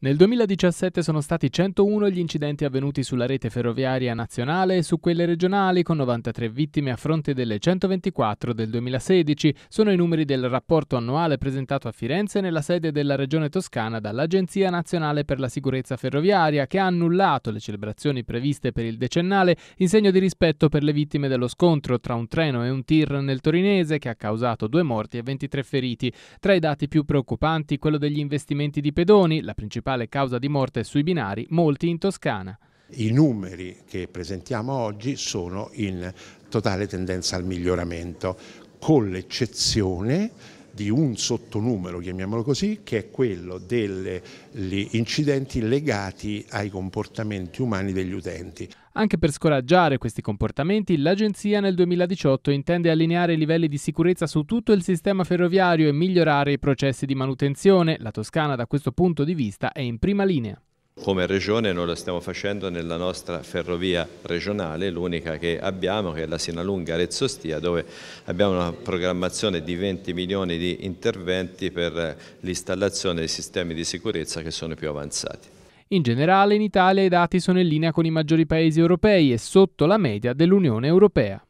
Nel 2017 sono stati 101 gli incidenti avvenuti sulla rete ferroviaria nazionale e su quelle regionali, con 93 vittime a fronte delle 124 del 2016. Sono i numeri del rapporto annuale presentato a Firenze nella sede della Regione Toscana dall'Agenzia Nazionale per la Sicurezza Ferroviaria, che ha annullato le celebrazioni previste per il decennale in segno di rispetto per le vittime dello scontro tra un treno e un tir nel torinese, che ha causato due morti e 23 feriti. Tra i dati più preoccupanti, quello degli investimenti di pedoni, la principale principale causa di morte sui binari, molti in Toscana. I numeri che presentiamo oggi sono in totale tendenza al miglioramento, con l'eccezione di un sottonumero, chiamiamolo così, che è quello degli incidenti legati ai comportamenti umani degli utenti. Anche per scoraggiare questi comportamenti, l'Agenzia nel 2018 intende allineare i livelli di sicurezza su tutto il sistema ferroviario e migliorare i processi di manutenzione. La Toscana da questo punto di vista è in prima linea. Come regione noi lo stiamo facendo nella nostra ferrovia regionale, l'unica che abbiamo che è la Sinalunga Rezzostia dove abbiamo una programmazione di 20 milioni di interventi per l'installazione dei sistemi di sicurezza che sono più avanzati. In generale in Italia i dati sono in linea con i maggiori paesi europei e sotto la media dell'Unione Europea.